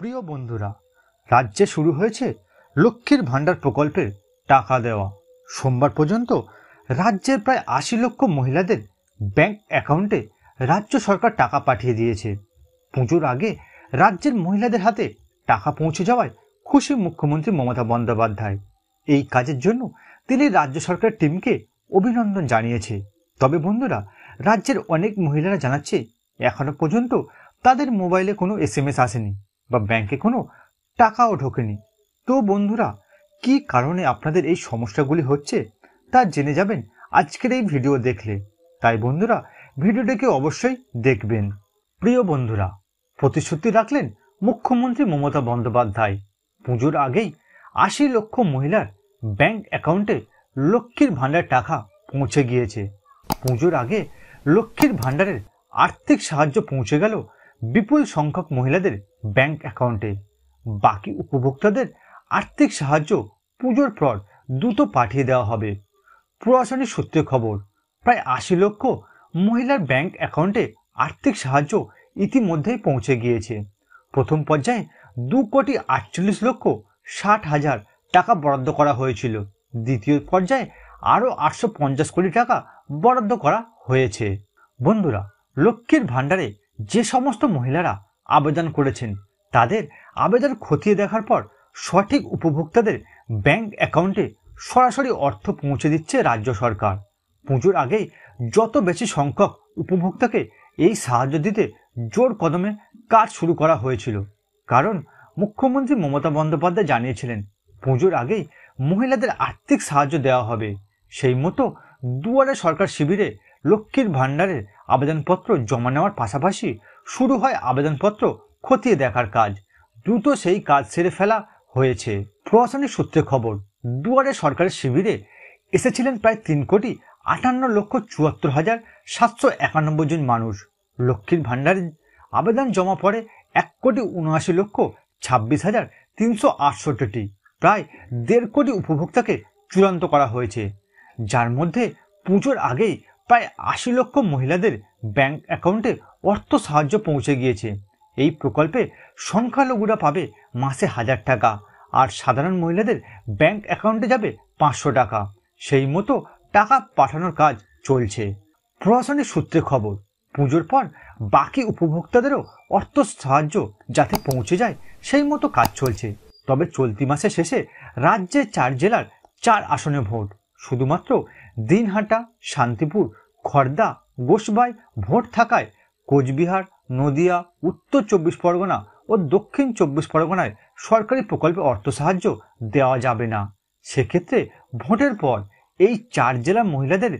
প্রিয় বন্ধুরা রাজ্যে শুরু হয়েছে লক্ষ্মীর ভাণ্ডার প্রকল্পের টাকা দেওয়া সোমবার পর্যন্ত রাজ্যের প্রায় আশি লক্ষ মহিলাদের ব্যাংক অ্যাকাউন্টে রাজ্য সরকার টাকা পাঠিয়ে দিয়েছে পুজোর আগে রাজ্যের মহিলাদের হাতে টাকা পৌঁছে যাওয়ায় খুশি মুখ্যমন্ত্রী মমতা বন্দ্যোপাধ্যায় এই কাজের জন্য তিনি রাজ্য সরকারের টিমকে অভিনন্দন জানিয়েছে তবে বন্ধুরা রাজ্যের অনেক মহিলারা জানাচ্ছে এখনও পর্যন্ত তাদের মোবাইলে কোনো এস এম এস আসেনি বা ব্যাংকে কোনো টাকাও ঢোকেনি তো বন্ধুরা কি কারণে আপনাদের এই সমস্যাগুলি হচ্ছে তা জেনে যাবেন আজকের এই ভিডিও দেখলে তাই বন্ধুরা ভিডিওটিকে অবশ্যই দেখবেন প্রিয় বন্ধুরা প্রতিশ্রুতি রাখলেন মুখ্যমন্ত্রী মমতা বন্দ্যোপাধ্যায় পুজোর আগেই আশি লক্ষ মহিলার ব্যাংক অ্যাকাউন্টে লক্ষ্মীর ভাণ্ডার টাকা পৌঁছে গিয়েছে পুজোর আগে লক্ষ্মীর ভাণ্ডারের আর্থিক সাহায্য পৌঁছে গেল বিপুল সংখ্যক মহিলাদের ব্যাংক অ্যাকাউন্টে বাকি উপভোক্তাদের আর্থিক সাহায্য পুজোর পর দ্রুত পাঠিয়ে দেওয়া হবে প্রশাসনের সূত্রে খবর প্রায় আশি লক্ষ মহিলার ব্যাংক অ্যাকাউন্টে আর্থিক সাহায্য ইতিমধ্যেই পৌঁছে গিয়েছে প্রথম পর্যায়ে দু কোটি আটচল্লিশ লক্ষ ষাট হাজার টাকা বরাদ্দ করা হয়েছিল দ্বিতীয় পর্যায়ে আরও আটশো পঞ্চাশ কোটি টাকা বরাদ্দ করা হয়েছে বন্ধুরা লক্ষ্মীর ভাণ্ডারে যে সমস্ত মহিলারা আবেদন করেছেন তাদের আবেদন খতিয়ে দেখার পর সঠিক উপভোক্তাদের ব্যাংক অ্যাকাউন্টে সরাসরি অর্থ পৌঁছে দিচ্ছে রাজ্য সরকার পুজোর আগেই যত বেশি সংখ্যক উপভোক্তাকে এই সাহায্য দিতে জোর কদমে কাজ শুরু করা হয়েছিল কারণ মুখ্যমন্ত্রী মমতা বন্দ্যোপাধ্যায় জানিয়েছিলেন পুজোর আগেই মহিলাদের আর্থিক সাহায্য দেওয়া হবে সেই মতো দুয়ারে সরকার শিবিরে লক্ষ্মীর ভাণ্ডারের আবেদনপত্র জমা নেওয়ার পাশাপাশি শুরু হয় আবেদনপত্র খতিয়ে দেখার কাজ দ্রুত সেই কাজ সেরে ফেলা হয়েছে প্রশাসনের সূত্রে খবর দুয়ারে সরকারের শিবিরে এসেছিলেন প্রায় তিন কোটি আটান্ন লক্ষ চুয়াত্তর হাজার সাতশো একানব্বই জন মানুষ লক্ষ্মীর ভাণ্ডারে আবেদন জমা পড়ে এক কোটি উনআশি লক্ষ ছাব্বিশ হাজার তিনশো আটষট্টিটি প্রায় দেড় কোটি উপভোক্তাকে চূড়ান্ত করা হয়েছে যার মধ্যে পুজোর আগেই প্রায় আশি লক্ষ মহিলাদের ব্যাংক অ্যাকাউন্টে অর্থ সাহায্য পৌঁছে গিয়েছে এই প্রকল্পে সংখ্যালঘুরা পাবে মাসে হাজার টাকা আর সাধারণ মহিলাদের ব্যাংক অ্যাকাউন্টে যাবে পাঁচশো টাকা সেই মতো টাকা পাঠানোর কাজ চলছে প্রশাসনের সূত্রে খবর পুজোর পর বাকি উপভোক্তাদেরও অর্থ সাহায্য যাতে পৌঁছে যায় সেই মতো কাজ চলছে তবে চলতি মাসের শেষে রাজ্যে চার জেলার চার আসনে ভোট শুধুমাত্র দিনহাটা শান্তিপুর খর্দা গোসবাই ভোট থাকায় কোচবিহার নদিয়া উত্তর চব্বিশ পরগনা ও দক্ষিণ চব্বিশ পরগনায় সরকারি প্রকল্পে অর্থ সাহায্য দেওয়া যাবে না সেক্ষেত্রে ভোটের পর এই চার জেলার মহিলাদের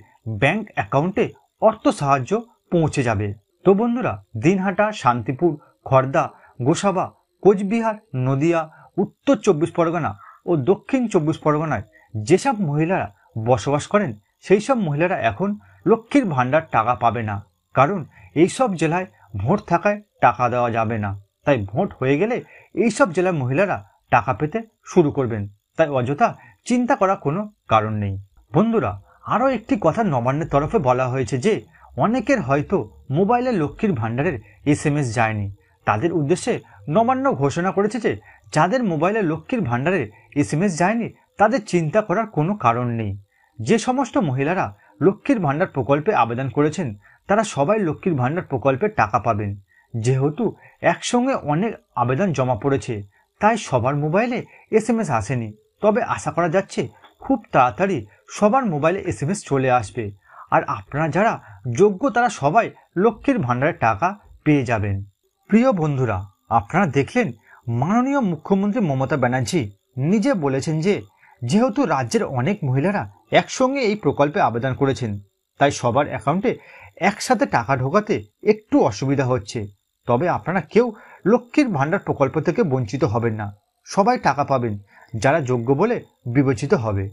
ব্যাংক অ্যাকাউন্টে অর্থ সাহায্য পৌঁছে যাবে তো বন্ধুরা দিনহাটা শান্তিপুর খর্দা গোসাবা কোচবিহার নদিয়া উত্তর চব্বিশ পরগনা ও দক্ষিণ চব্বিশ পরগনায় যেসব মহিলারা বসবাস করেন সেই সব মহিলারা এখন লক্ষ্মীর ভাণ্ডার টাকা পাবে না কারণ এইসব জেলায় ভোট থাকায় টাকা দেওয়া যাবে না তাই ভোট হয়ে গেলে এইসব জেলার মহিলারা টাকা পেতে শুরু করবেন তাই অযথা চিন্তা করা কোনো কারণ নেই বন্ধুরা আরও একটি কথা নবান্নের তরফে বলা হয়েছে যে অনেকের হয়তো মোবাইলে লক্ষ্মীর ভাণ্ডারের এস এম এস যায়নি তাদের উদ্দেশ্যে নবান্ন ঘোষণা করেছে যে যাদের মোবাইলে লক্ষ্মীর ভাণ্ডারের এস এম এস যায়নি তাদের চিন্তা করার কোনো কারণ নেই যে সমস্ত মহিলারা লক্ষ্মীর ভাণ্ডার প্রকল্পে আবেদন করেছেন তারা সবাই লক্ষ্মীর ভাণ্ডার প্রকল্পের টাকা পাবেন যেহেতু একসঙ্গে অনেক আবেদন জমা পড়েছে তাই সবার মোবাইলে এস এম এস আসেনি তবে আশা করা যাচ্ছে খুব তাড়াতাড়ি সবার মোবাইলে এস এম এস চলে আসবে আর আপনারা যারা যোগ্য তারা সবাই লক্ষ্মীর ভাণ্ডারের টাকা পেয়ে যাবেন প্রিয় বন্ধুরা আপনারা দেখলেন মাননীয় মুখ্যমন্ত্রী মমতা ব্যানার্জি নিজে বলেছেন যে যেহেতু রাজ্যের অনেক মহিলারা একসঙ্গে এই প্রকল্পে আবেদন করেছেন তাই সবার অ্যাকাউন্টে একসাথে টাকা ঢোকাতে একটু অসুবিধা হচ্ছে তবে আপনারা কেউ লক্ষ্মীর ভাণ্ডার প্রকল্প থেকে বঞ্চিত হবেন না সবাই টাকা পাবেন যারা যোগ্য বলে বিবেচিত হবে